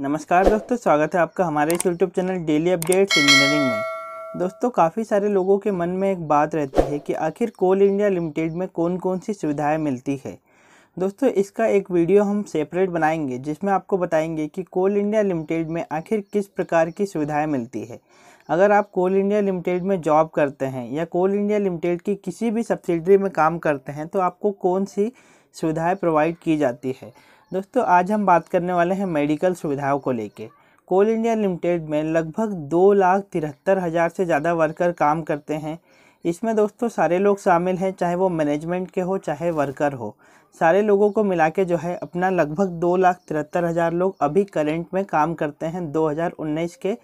नमस्कार दोस्तों स्वागत है आपका हमारे इस YouTube channel daily updates engineering में दोस्तों काफ़ी सारे लोगों के मन में एक बात रहती है कि आखिर कोल इंडिया लिमिटेड में कौन कौन सी सुविधाएं मिलती है दोस्तों इसका एक वीडियो हम सेपरेट बनाएंगे जिसमें आपको बताएंगे कि कोल इंडिया लिमिटेड में आखिर किस प्रकार की सुविधाएँ मिलती है अगर आप कोल इंडिया लिमिटेड में जॉब करते हैं या कोल इंडिया लिमिटेड की किसी भी सब्सिडरी में काम करते हैं तो आपको कौन सी सुविधाएँ प्रोवाइड की जाती है दोस्तों आज हम बात करने वाले हैं मेडिकल सुविधाओं को लेके कोल इंडिया लिमिटेड में लगभग दो लाख तिहत्तर हज़ार से ज़्यादा वर्कर काम करते हैं इसमें दोस्तों सारे लोग शामिल हैं चाहे वो मैनेजमेंट के हो चाहे वर्कर हो सारे लोगों को मिला के जो है अपना लगभग दो लाख तिहत्तर हज़ार लोग अभी करेंट में काम करते हैं 2019 के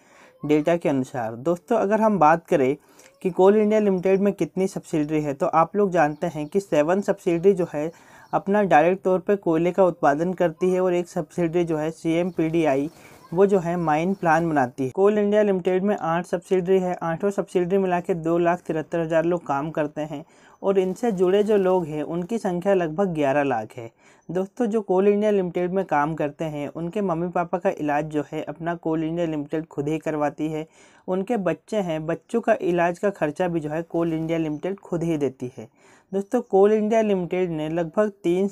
डेटा के अनुसार दोस्तों अगर हम बात करें कि कोल इंडिया लिमिटेड में कितनी सब्सिडरी है तो आप लोग जानते हैं कि सेवन सब्सिडरी जो है अपना डायरेक्ट तौर पर कोयले का उत्पादन करती है और एक सब्सिडरी जो है सी वो जो है माइन प्लान बनाती है कोल इंडिया लिमिटेड में आठ सब्सिडरी है आठों सब्सिडरी मिला के दो लाख तिहत्तर हज़ार लोग काम करते हैं और इनसे जुड़े जो लोग हैं उनकी संख्या लगभग ग्यारह लाख है दोस्तों जो कोल इंडिया लिमिटेड में काम करते हैं उनके मम्मी पापा का इलाज जो है अपना कोल इंडिया लिमिटेड खुद ही करवाती है उनके बच्चे हैं बच्चों का इलाज का खर्चा भी जो है कोल इंडिया लिमिटेड खुद ही देती है दोस्तों कोल इंडिया लिमिटेड ने लगभग तीन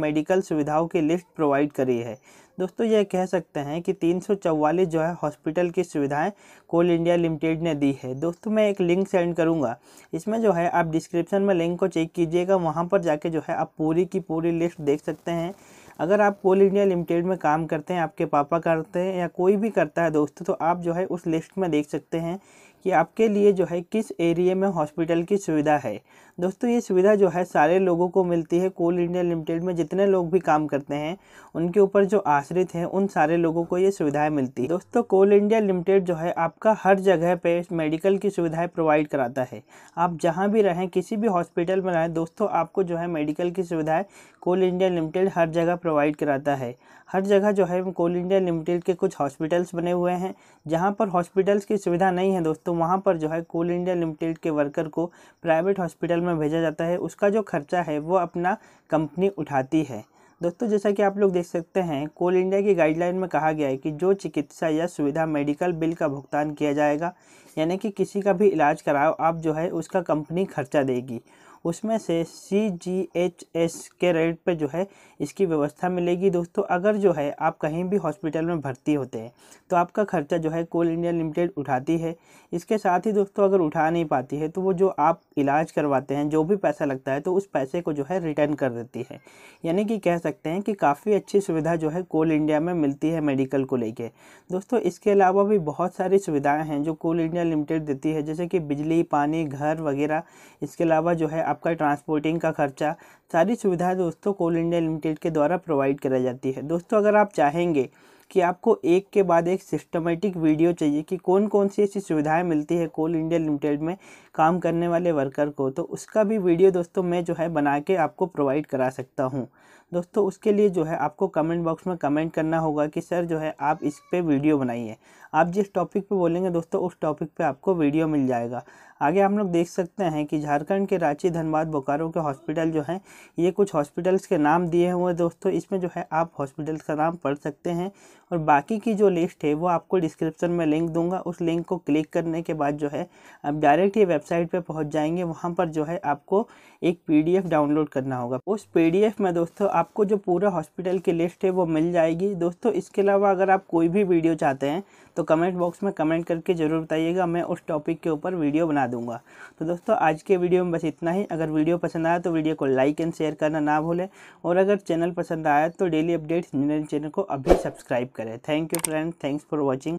मेडिकल सुविधाओं की लिस्ट प्रोवाइड करी है दोस्तों यह कह सकते हैं कि तीन जो है हॉस्पिटल की सुविधाएं कोल इंडिया लिमिटेड ने दी है दोस्तों मैं एक लिंक सेंड करूँगा इसमें जो है आप डिस्क्रिप्शन में लिंक को चेक कीजिएगा वहाँ पर जाके जो है आप पूरी की पूरी लिस्ट देख सकते हैं अगर आप कोल इंडिया लिमिटेड में काम करते हैं आपके पापा करते हैं या कोई भी करता है दोस्तों तो आप जो है उस लिस्ट में देख सकते हैं कि आपके लिए जो है किस एरिए में हॉस्पिटल की सुविधा है दोस्तों ये सुविधा जो है सारे लोगों को मिलती है कोल इंडिया लिमिटेड में जितने लोग भी काम करते हैं उनके ऊपर जो आश्रित हैं उन सारे लोगों को ये सुविधाएं मिलती है दोस्तों कोल इंडिया लिमिटेड जो है आपका हर जगह पे मेडिकल की सुविधाएं प्रोवाइड कराता है आप जहाँ भी रहें किसी भी हॉस्पिटल में रहें दोस्तों आपको जो है मेडिकल की सुविधाएँ कोल इंडिया लिमिटेड हर जगह प्रोवाइड कराता है हर जगह जो है कोल इंडिया लिमिटेड के कुछ हॉस्पिटल्स बने हुए हैं जहाँ पर हॉस्पिटल्स की सुविधा नहीं है दोस्तों तो वहाँ पर जो है कोल इंडिया लिमिटेड के वर्कर को प्राइवेट हॉस्पिटल में भेजा जाता है उसका जो खर्चा है वो अपना कंपनी उठाती है दोस्तों जैसा कि आप लोग देख सकते हैं कोल इंडिया की गाइडलाइन में कहा गया है कि जो चिकित्सा या सुविधा मेडिकल बिल का भुगतान किया जाएगा यानी कि किसी का भी इलाज कराओ आप जो है उसका कंपनी खर्चा देगी उसमें से सी जी एच एस के रेट पे जो है इसकी व्यवस्था मिलेगी दोस्तों अगर जो है आप कहीं भी हॉस्पिटल में भर्ती होते हैं तो आपका खर्चा जो है कोल इंडिया लिमिटेड उठाती है इसके साथ ही दोस्तों अगर उठा नहीं पाती है तो वो जो आप इलाज करवाते हैं जो भी पैसा लगता है तो उस पैसे को जो है रिटर्न कर देती है यानी कि कह सकते हैं कि काफ़ी अच्छी सुविधा जो है कोल इंडिया में मिलती है मेडिकल को लेकर दोस्तों इसके अलावा भी बहुत सारी सुविधाएँ हैं जो कोल इंडिया लिमिटेड देती है जैसे कि बिजली पानी घर वगैरह इसके अलावा जो है आपका ट्रांसपोर्टिंग का खर्चा सारी सुविधा दोस्तों कोल इंडिया लिमिटेड के द्वारा प्रोवाइड कराई जाती है दोस्तों अगर आप चाहेंगे कि आपको एक के बाद एक सिस्टमेटिक वीडियो चाहिए कि कौन कौन सी ऐसी सुविधाएं मिलती है कोल इंडिया लिमिटेड में काम करने वाले वर्कर को तो उसका भी वीडियो दोस्तों मैं जो है बना के आपको प्रोवाइड करा सकता हूँ दोस्तों उसके लिए जो है आपको कमेंट बॉक्स में कमेंट करना होगा कि सर जो है आप इस पर वीडियो बनाइए आप जिस टॉपिक पे बोलेंगे दोस्तों उस टॉपिक पे आपको वीडियो मिल जाएगा आगे हम लोग देख सकते हैं कि झारखंड के रांची धनबाद बोकारो के हॉस्पिटल जो हैं ये कुछ हॉस्पिटल्स के नाम दिए हुए दोस्तों इसमें जो है आप हॉस्पिटल्स का नाम पढ़ सकते हैं और बाकी की जो लिस्ट है वो आपको डिस्क्रिप्शन में लिंक दूंगा उस लिंक को क्लिक करने के बाद जो है आप डायरेक्ट ये वेबसाइट पे पहुंच जाएंगे वहाँ पर जो है आपको एक पीडीएफ डाउनलोड करना होगा उस पीडीएफ में दोस्तों आपको जो पूरा हॉस्पिटल की लिस्ट है वो मिल जाएगी दोस्तों इसके अलावा अगर आप कोई भी वीडियो चाहते हैं तो कमेंट बॉक्स में कमेंट करके ज़रूर बताइएगा मैं उस टॉपिक के ऊपर वीडियो बना दूंगा तो दोस्तों आज के वीडियो में बस इतना ही अगर वीडियो पसंद आया तो वीडियो को लाइक एंड शेयर करना ना भूलें और अगर चैनल पसंद आया तो डेली अपडेट्स मेरे चैनल को अभी सब्सक्राइब करें thank you friend thanks for watching